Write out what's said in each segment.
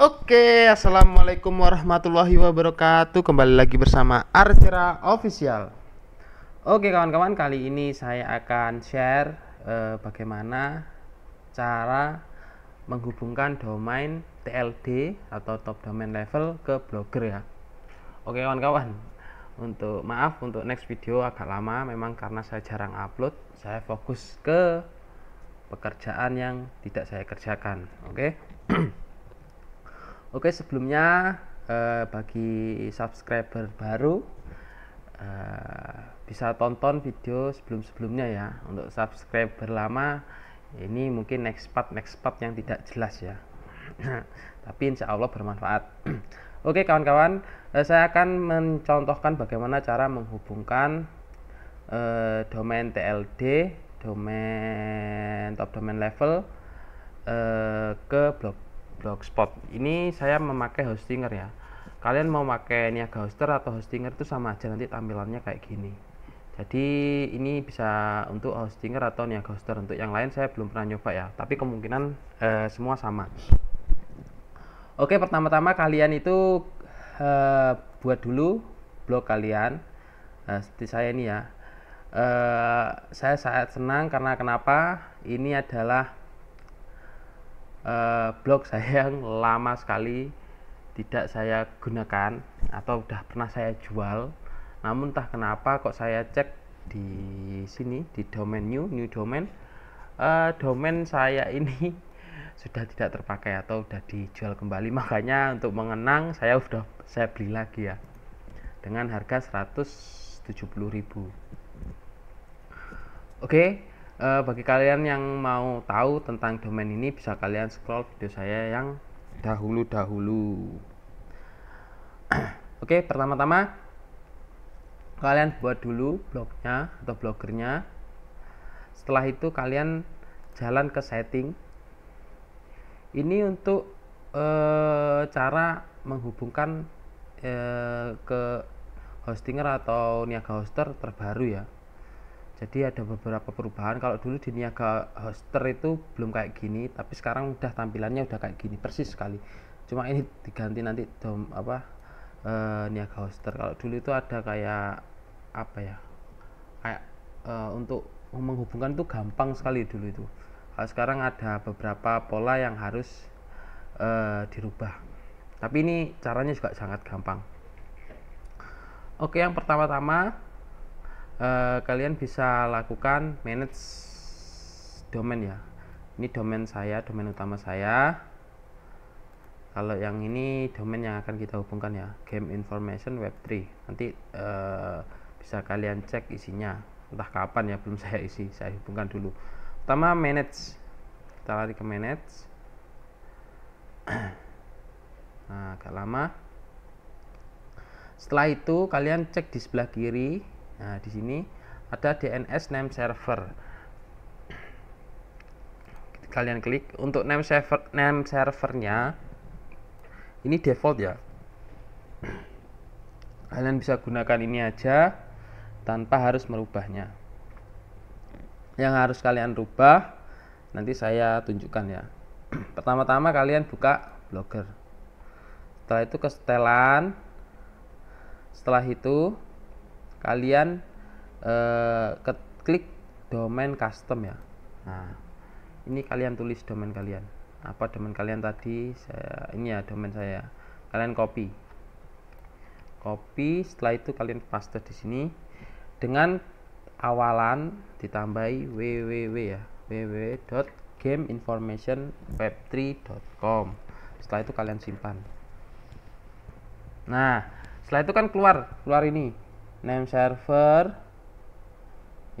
Oke, assalamualaikum warahmatullahi wabarakatuh. Kembali lagi bersama Arcera Official. Oke, kawan-kawan, kali ini saya akan share eh, bagaimana cara menghubungkan domain TLD atau top domain level ke blogger ya. Oke, kawan-kawan. Untuk maaf untuk next video agak lama memang karena saya jarang upload, saya fokus ke pekerjaan yang tidak saya kerjakan. Oke. Okay? Oke, sebelumnya eh, bagi subscriber baru eh, bisa tonton video sebelum-sebelumnya ya. Untuk subscriber lama ini mungkin next part next part yang tidak jelas ya. Tapi insya Allah bermanfaat. Oke kawan-kawan, eh, saya akan mencontohkan bagaimana cara menghubungkan eh, domain TLD, domain top domain level eh, ke blog blogspot ini saya memakai hostinger ya kalian mau pakai niaga hoster atau hostinger itu sama aja nanti tampilannya kayak gini jadi ini bisa untuk hostinger atau niaga hoster untuk yang lain saya belum pernah nyoba ya tapi kemungkinan eh, semua sama oke pertama-tama kalian itu eh, buat dulu blog kalian eh, seperti saya ini ya eh, saya sangat senang karena kenapa ini adalah eh, blog saya yang lama sekali tidak saya gunakan atau udah pernah saya jual namun entah kenapa kok saya cek di sini di domain new new domain eh, domain saya ini sudah tidak terpakai atau sudah dijual kembali makanya untuk mengenang saya sudah saya beli lagi ya dengan harga 170.000 Oke okay, uh, bagi kalian yang mau tahu tentang domain ini bisa kalian scroll video saya yang dahulu-dahulu oke okay, pertama-tama kalian buat dulu blognya atau blogernya setelah itu kalian jalan ke setting ini untuk e, cara menghubungkan e, ke hostinger atau niaga hoster terbaru ya jadi ada beberapa perubahan kalau dulu di niaga hoster itu belum kayak gini tapi sekarang udah tampilannya udah kayak gini persis sekali cuma ini diganti nanti dom apa e, niaga hoster kalau dulu itu ada kayak apa ya kayak e, untuk menghubungkan itu gampang sekali dulu itu kalau sekarang ada beberapa pola yang harus e, dirubah tapi ini caranya juga sangat gampang oke yang pertama-tama Eh, kalian bisa lakukan manage domain ya ini domain saya domain utama saya kalau yang ini domain yang akan kita hubungkan ya game information web3 nanti uh, bisa kalian cek isinya entah kapan ya belum saya isi saya hubungkan dulu pertama manage kita lari ke manage nah agak lama setelah itu kalian cek di sebelah kiri Nah, di sini ada DNS name server. Kalian klik untuk name server name servernya. Ini default ya. Kalian bisa gunakan ini aja tanpa harus merubahnya. Yang harus kalian rubah nanti saya tunjukkan ya. Pertama-tama kalian buka blogger. Setelah itu ke setelan. Setelah itu kalian eh, klik domain custom ya nah ini kalian tulis domain kalian apa domain kalian tadi saya ini ya domain saya kalian copy copy setelah itu kalian paste di sini dengan awalan ditambahi www ya www.gameinformationweb3.com setelah itu kalian simpan nah setelah itu kan keluar keluar ini name server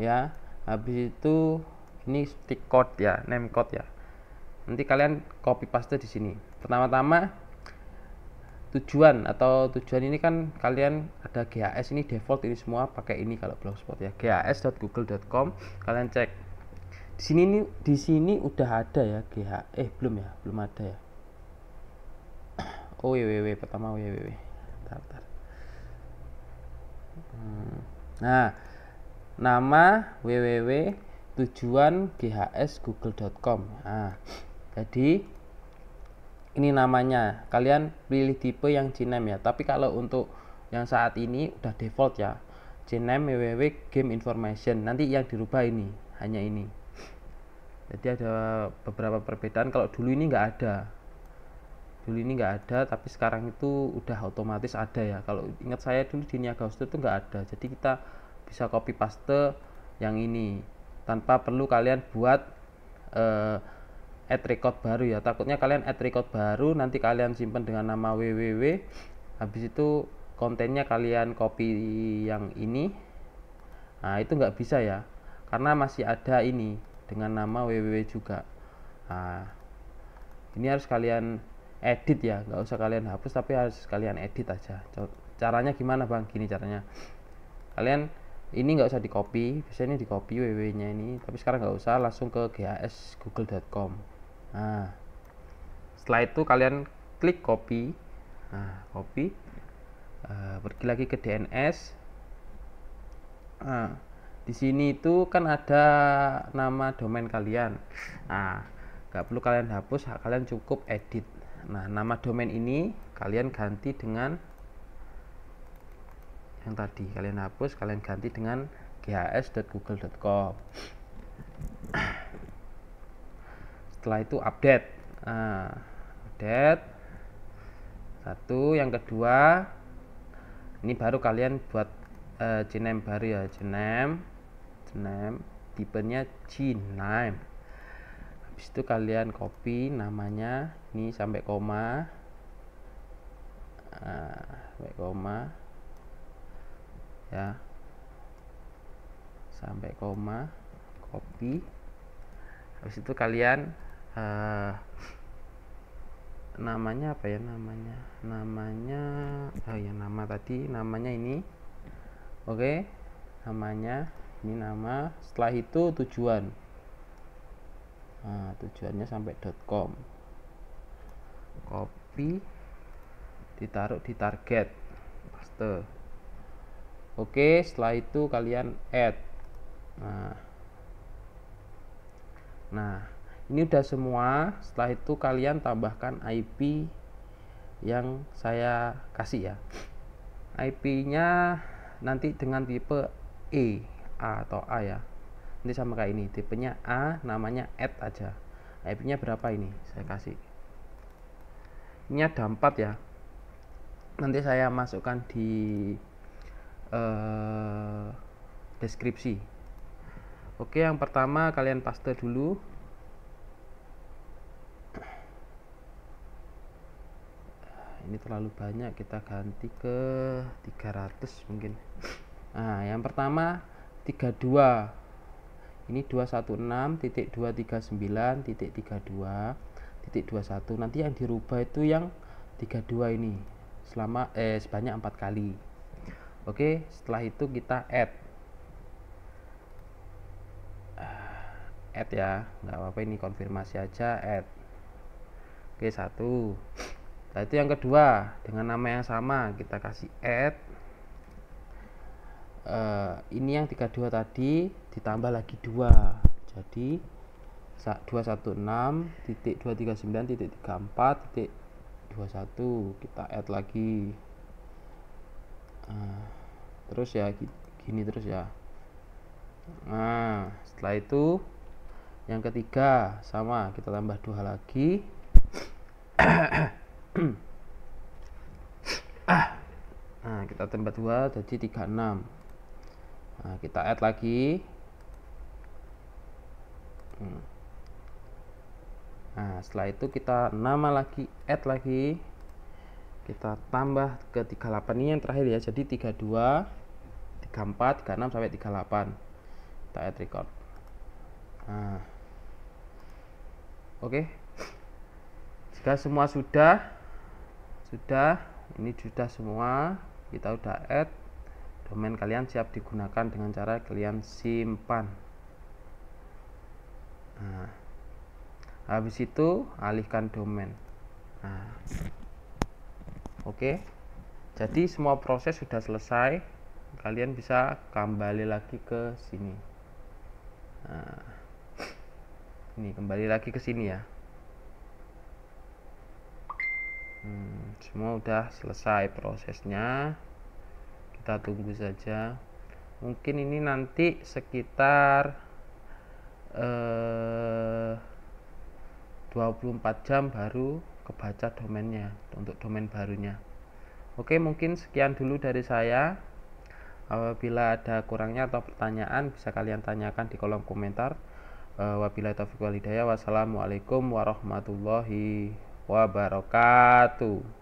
ya habis itu ini stick code ya name code ya nanti kalian copy paste di sini pertama-tama tujuan atau tujuan ini kan kalian ada GHS ini default ini semua pakai ini kalau blogspot ya ghs.google.com kalian cek di sini ini di sini udah ada ya GH eh belum ya belum ada ya oh www pertama www bentar, bentar. Hmm. Nah, nama www tujuan ghs google.com Nah, jadi ini namanya. Kalian pilih tipe yang Gmail ya. Tapi kalau untuk yang saat ini udah default ya. Gmail www game information. Nanti yang dirubah ini, hanya ini. Jadi ada beberapa perbedaan. Kalau dulu ini nggak ada dulu ini nggak ada tapi sekarang itu udah otomatis ada ya kalau ingat saya dulu di Niaga Hostel itu nggak ada jadi kita bisa copy paste yang ini tanpa perlu kalian buat uh, add record baru ya takutnya kalian add record baru nanti kalian simpan dengan nama www habis itu kontennya kalian copy yang ini nah itu nggak bisa ya karena masih ada ini dengan nama www juga nah ini harus kalian edit ya nggak usah kalian hapus tapi harus kalian edit aja caranya gimana bang gini caranya kalian ini nggak usah di copy biasanya di copy ww nya ini tapi sekarang nggak usah langsung ke google.com nah setelah itu kalian klik copy nah copy uh, pergi lagi ke DNS nah, di sini itu kan ada nama domain kalian nah nggak perlu kalian hapus kalian cukup edit Nah, nama domain ini kalian ganti dengan yang tadi kalian hapus, kalian ganti dengan ghs.google.com. Setelah itu update. Nah, update. Satu, yang kedua ini baru kalian buat uh, gename baru ya, jenem jenem tipenya jenem habis itu kalian copy namanya ini sampai koma nah, sampai koma ya sampai koma copy habis itu kalian uh, namanya apa ya namanya namanya oh ya nama tadi namanya ini oke okay. namanya ini nama setelah itu tujuan nah, tujuannya sampai .com copy ditaruh di target paste oke setelah itu kalian add nah nah ini udah semua setelah itu kalian tambahkan IP yang saya kasih ya IP nya nanti dengan tipe E A atau A ya ini sama kayak ini tipenya A namanya add aja IP nya berapa ini saya kasih ini ada 4 ya nanti saya masukkan di eh, deskripsi oke yang pertama kalian paste dulu ini terlalu banyak kita ganti ke 300 mungkin nah yang pertama 32 ini 216.239.32.21 titik satu nanti yang dirubah itu yang 32 ini selama eh sebanyak empat kali oke setelah itu kita add ah, add ya nggak apa-apa ini konfirmasi aja add oke satu nah itu yang kedua dengan nama yang sama kita kasih add uh, ini yang 32 tadi ditambah lagi 2 jadi satu kita add lagi uh, terus ya gini terus ya nah setelah itu yang ketiga sama kita tambah dua lagi nah kita tambah dua jadi 36 Nah, kita add lagi. Hmm. Nah, setelah itu kita nama lagi, add lagi. Kita tambah ke 38 ini yang terakhir ya. Jadi 32 34 36 sampai 38. Kita add record. Nah. Oke. Okay. Jika semua sudah sudah ini sudah semua, kita udah add domain kalian siap digunakan dengan cara kalian simpan nah, habis itu alihkan domain nah, oke okay. jadi semua proses sudah selesai kalian bisa kembali lagi ke sini nah, ini kembali lagi ke sini ya hmm, semua udah selesai prosesnya kita tunggu saja mungkin ini nanti sekitar eh, 24 jam baru kebaca domainnya untuk domain barunya oke mungkin sekian dulu dari saya apabila ada kurangnya atau pertanyaan bisa kalian tanyakan di kolom komentar eh, wabillahi taufiq walhidayah wassalamualaikum warahmatullahi wabarakatuh